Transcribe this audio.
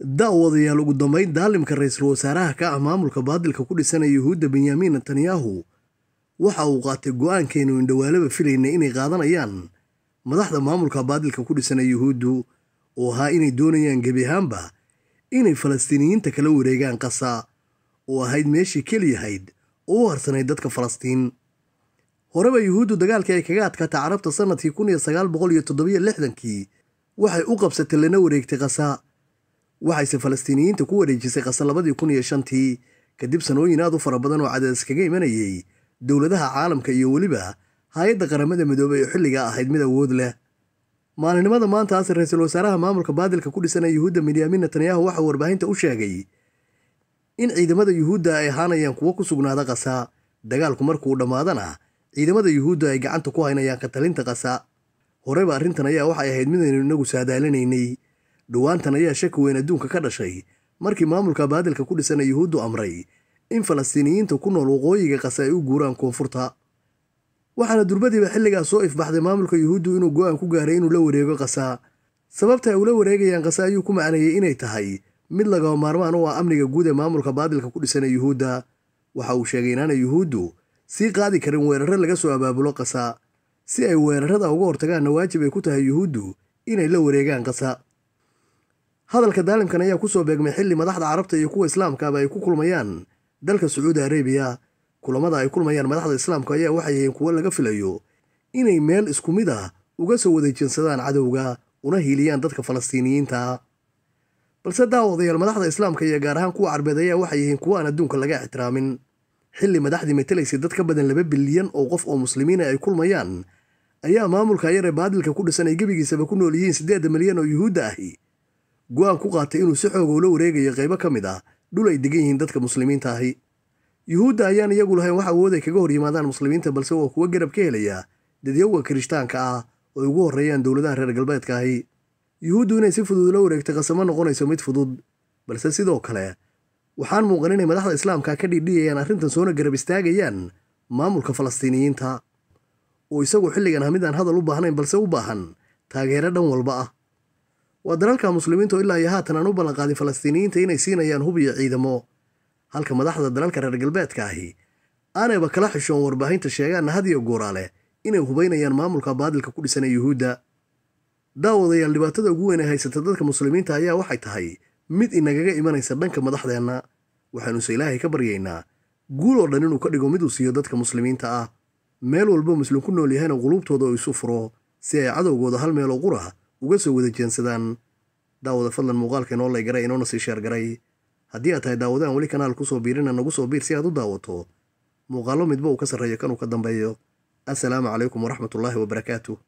daawadayaal ugu dambeyn daalimka ra-iisul wasaaraha ka ah maamulka baadilka ku dhisanaya yuhuudda benyamin netanyahu waxa uu qaatay go-aankaynu indhawaalaba filaynay inay qaadanayaan madaxda maamulka baadilka ku dhisanaya yuhuuddu oo ahaa inay doonayaan gebi ahaanba inay falastiiniyiinta kala wareegaan qasa oo ahayd meeshii keliyahayd oo u harsanayd dadka falastiin horeba yuhuuddu dagaalkii ay kaga adkaata carabta sannadkii kun iyo sagaal boqol iyo toddobiyo lixdankii waxay u qabsatay lana wareegtay qasa waxayse falastiiniyiinta ku wareejisay qasallabadii kun iyo shantii kadib sanooyin aad u fara badan oo cadaadis kaga imanayay dowladaha caalamka iyo weliba hay-adda qaramada midoobey ee xilligaa ahayd mid awood leh maalinimada maantaas ra-iisul wasaaraha maamulka baadilka ku dhisanay yuhuudda minyamin netanyahu waxa warbaahinta u sheegay in ciidamada yuhuudda ay ahaanayaan kuwo ku sugnaada qasa dagaalku markuu dhammaadana ciidamada yuhuudda ay gacanta ku haynayaan katalinta qasa horeba arrintan ayaa waxay ahayd midaynu inagu saadaalinaynay dhowaantan ayaa shaki weyn adduunka ka dhashay markii maamulka baadilka ku dhisan yuhuuddu amray in falastiiniyiinta ku nool waqooyiga qase ay u guuraan koonfurta waxaana durbadiiba xilligaas soo ifbaxday maamulka yuhuuddu inuu go'aan ku gaaray inuu la wareego qasa sababta ay ula wareegayaan qase ayuu ku macneeyey inay tahay mid lagaba maarmaan u ah amniga guud ee maamulka baadilka ku dhisan yuhuudda waxa uu sheegay inaana yuhuuddu sii qaadi karin weerarre laga soo abaabulo qasa si ay weerarada uga hortagaanna waajib ay ku tahay yuhuuddu inay la wareegaan qasa hadalka daalimkan ayaa ku soo beegmay xilli madaxda carabta iyo kuwa islaamkaaba ay ku kulmayaan dalka sacuudi arabiya kulamada ay kulmayaan madaxda islaamka ayaa waxay yihiin kuwo laga filayo inay meel isku mid ah uga soo wadeejinsadaan cadowga una hiiliyaan dadka falastiiniyiinta balse daawadayaal madaxda islaamka iyo gaar ahaan kuwa carbeed ayaa waxay yihiin kuwa aan adduunka laga ixtiraamin xilli madaxdii matalaysay dad ka badan laba bilyan oo qof oo muslimiina ah ay kulmayaan ayaa maamulka ayare baadilka ku dhisan ay gebigiisaba ku nool yihiin siddeeda milyan oo yuhuudda ahi go-aan ku qaatay inuu si xooga ula wareegayo qaybo ka mid ah dhul ay degan yihiin dadka muslimiinta ahi yuhuudda ayaan iyagu lahayn wax awood ay kaga hor yimaadaan muslimiinta balse waa kuwa garab ka helaya dadyawga kirishtaanka ah oo ugu horreeyaan dowladaha reer galbeedka ahi yuhuuddu inay si fudud ula wareegto qasamo noqonayso mid fudud balse sidoo kale waxaan muuqan inay madaxda islaamka ka dhiidhiyayaan arrintan soona garab istaagayaan maamulka falastiiniyiinta oo isagu xilligan hamidaan ah hadal u baahnayn balse u baahan taageero dhan walba ah waa dalalka muslimiinta oo ilaa iyo haatan aan u ballanqaadin falastiiniyiinta inay siinayaan hubiyo ciidamo halka madaxda dalalka reer galbeedka ahi aanayba kala xishoon warbaahinta sheegaanna iyo guuraale inay hubaynayaan maamulka baadilka ku dhisanee ee yuhuudda daawadayaal dhibaatada ugu weyn ee haysata dadka muslimiinta ayaa waxay tahay mid inagaga imanaysa dhanka madaxdeenna waxaanuse ilaahay ka baryaynaa guul oo dhan inuu ka dhigo mid uu siiyo dadka muslimiinta ah meel walba muslim ku nool yahayna quluubtooda oo isu furo si ay cadowgooda hal meel oo uga soo wada jeensadaan daawada fadlan muuqaalka inoo laygaray inoona sii sheergaray haddii aad tahay daawada aan weli kanaal ku soo biirina nagu soo biir si aad u daawato muuqaallo midba uu ka sarreeyo kan uu ka dambeeyo assalaamu calaykum waraxmatullaahi wabarakaatu